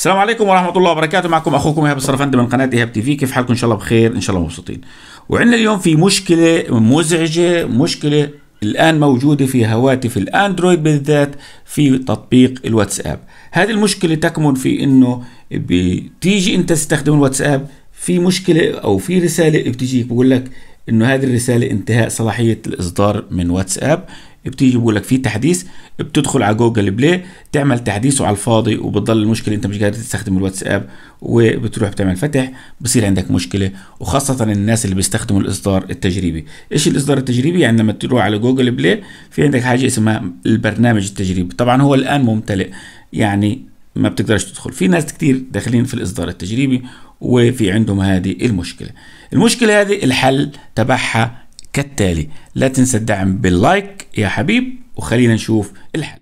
السلام عليكم ورحمه الله وبركاته معكم اخوكم ايهاب السرفندي من قناه ايهاب تي في كيف حالكم ان شاء الله بخير ان شاء الله مبسوطين وعندنا اليوم في مشكله مزعجه مشكله الان موجوده في هواتف الاندرويد بالذات في تطبيق الواتساب هذه المشكله تكمن في انه بتيجي انت تستخدم الواتساب في مشكله او في رساله بتجيك بقول لك انه هذه الرساله انتهاء صلاحيه الاصدار من واتساب بتيجي بقول لك في تحديث بتدخل على جوجل بلاي تعمل تحديثه على الفاضي وبتضل المشكله انت مش قادر تستخدم الواتساب وبتروح بتعمل فتح بصير عندك مشكله وخاصه الناس اللي بيستخدموا الاصدار التجريبي ايش الاصدار التجريبي يعني لما تروح على جوجل بلاي في عندك حاجه اسمها البرنامج التجريبي طبعا هو الان ممتلئ يعني ما بتقدرش تدخل في ناس كتير داخلين في الاصدار التجريبي وفي عندهم هذه المشكله المشكله هذه الحل تبعها كالتالي لا تنسى الدعم باللايك يا حبيب وخلينا نشوف الحل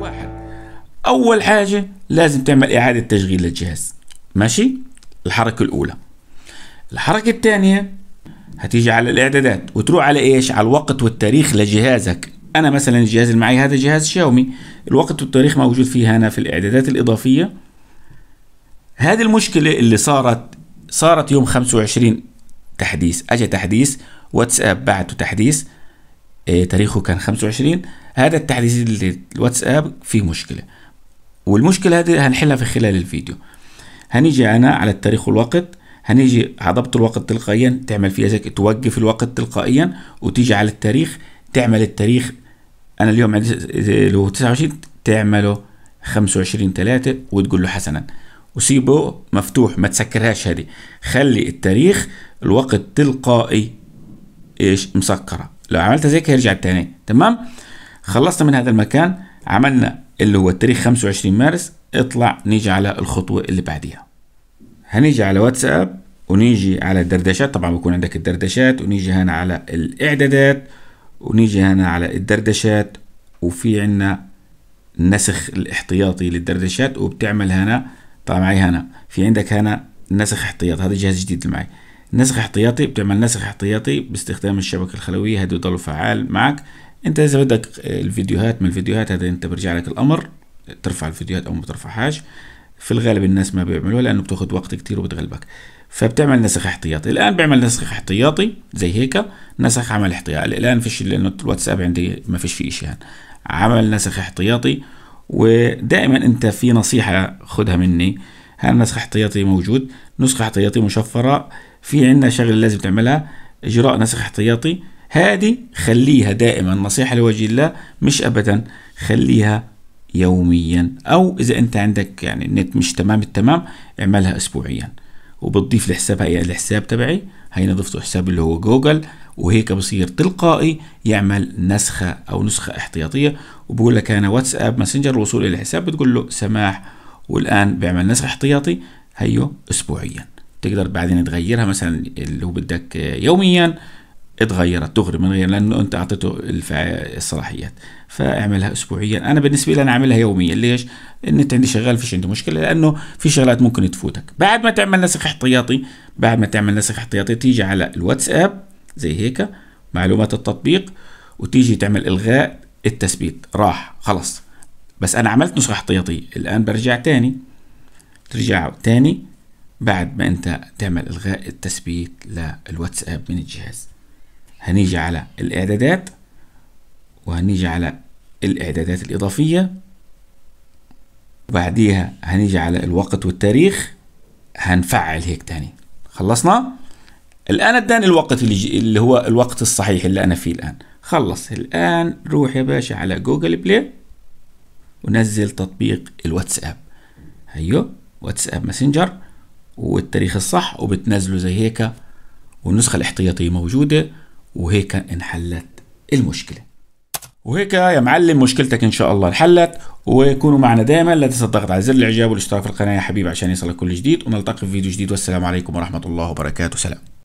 واحد أول حاجة لازم تعمل إعادة تشغيل للجهاز ماشي الحركة الأولى الحركة الثانية هتيجي على الإعدادات وتروح على إيش على الوقت والتاريخ لجهازك انا مثلا الجهاز اللي معي هذا جهاز شاومي الوقت والتاريخ موجود فيه هنا في الاعدادات الاضافيه هذه المشكله اللي صارت صارت يوم 25 تحديث اجى تحديث واتساب بعته تحديث إيه تاريخه كان 25 هذا التحديث اللي الواتساب فيه مشكله والمشكله هذه هنحلها في خلال الفيديو هنيجي انا على التاريخ والوقت هنيجي على ضبط الوقت تلقائيا تعمل فيها زي توقف الوقت تلقائيا وتيجي على التاريخ تعمل التاريخ انا اليوم عندي له 29 تعمله 25 3 وتقول له حسنا وسيبه مفتوح ما تسكرهاش هذه خلي التاريخ الوقت تلقائي ايش مسكره لو عملتها زي كده يرجع تاني تمام خلصنا من هذا المكان عملنا اللي هو التاريخ 25 مارس اطلع نيجي على الخطوه اللي بعديها هنيجي على واتساب ونيجي على الدردشات طبعا بكون عندك الدردشات ونيجي هنا على الاعدادات ونيجي هنا على الدردشات وفي عنا النسخ الاحتياطي للدردشات وبتعمل هنا طلع معي هنا في عندك هنا نسخ احتياطي هذا جهاز جديد معي نسخ احتياطي بتعمل نسخ احتياطي باستخدام الشبكة الخلوية هذا يضل فعال معك انت اذا بدك الفيديوهات من الفيديوهات هذا انت برجع لك الامر ترفع الفيديوهات او ما ترفعهاش في الغالب الناس ما بيعملوها لانه بتاخذ وقت كتير وبتغلبك فبتعمل نسخ احتياطي الان بعمل نسخ احتياطي زي هيك نسخ عمل احتياطي الان فيش لانه الواتساب عندي ما فيش فيه شيء يعني. عمل نسخ احتياطي ودائما انت في نصيحه خدها مني النسخ احتياطي موجود نسخه احتياطي مشفره في عندنا شغله لازم تعملها اجراء نسخ احتياطي هذه خليها دائما نصيحه لوجه الله مش ابدا خليها يوميا او اذا انت عندك يعني النت مش تمام التمام اعملها اسبوعيا وبتضيف لحسابها يعني الحساب تبعي هينا ضفته حساب اللي هو جوجل وهيك بصير تلقائي يعمل نسخة أو نسخة احتياطية وبقول لك أنا واتساب ماسنجر الوصول إلى الحساب بتقول له سماح والآن بيعمل نسخ احتياطي هيو أسبوعيا تقدر بعدين تغيرها مثلا اللي هو بدك يوميا اتغيرت تغري من غير لانه انت اعطيته الصلاحيات فاعملها اسبوعيا انا بالنسبه لي انا اعملها يوميا ليش النت عندي شغال فيش عندي مشكله لانه في شغلات ممكن تفوتك بعد ما تعمل نسخ احتياطي بعد ما تعمل نسخ احتياطي تيجي على الواتساب زي هيك معلومات التطبيق وتيجي تعمل الغاء التثبيت راح خلص بس انا عملت نسخه احتياطيه الان برجع تاني ترجع تاني بعد ما انت تعمل الغاء التثبيت للواتساب من الجهاز هنيجي على الإعدادات وهنيجي على الإعدادات الإضافية وبعديها هنيجي على الوقت والتاريخ هنفعل هيك تاني خلصنا الآن اداني الوقت اللي, اللي هو الوقت الصحيح اللي أنا فيه الآن خلص الآن روح يا باشا على جوجل بلاي ونزل تطبيق الواتساب هيو أيوه، واتساب ماسنجر والتاريخ الصح وبتنزله زي هيك والنسخة الاحتياطية موجودة وهيك انحلت المشكله وهيك يا معلم مشكلتك ان شاء الله انحلت ويكونوا معنا دائما لا تنسى الضغط على زر الاعجاب والاشتراك في القناه يا حبيبي عشان يصلك كل جديد ونلتقي في فيديو جديد والسلام عليكم ورحمه الله وبركاته سلام